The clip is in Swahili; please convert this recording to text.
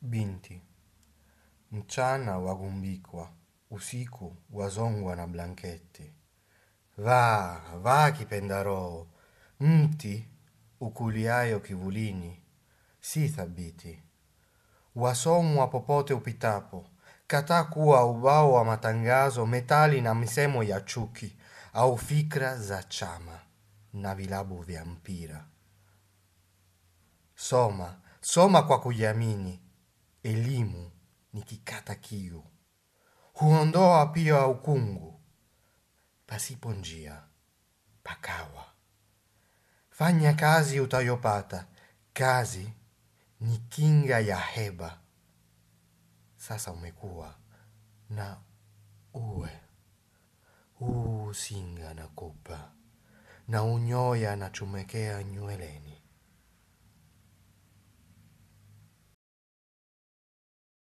Binti, mchana wagumbikwa, usiku wazongwa na blanketi. va va kipenda roho, mti ukuliayo kivulini, si thabiti. Wasomwa popote upitapo, kataa kuwa ubao wa matangazo, metali na misemo ya chuki, au fikra za chama na vilabu vya mpira. Soma, soma kwa kujiamini, kukata kiu, huondoa pia ukungu. Pasipo njia pakawa. Fanya kazi utayopata. Kazi ni kinga ya heba. Sasa umekuwa na uwe singa na kopa na unyoya chumekea nyweleni.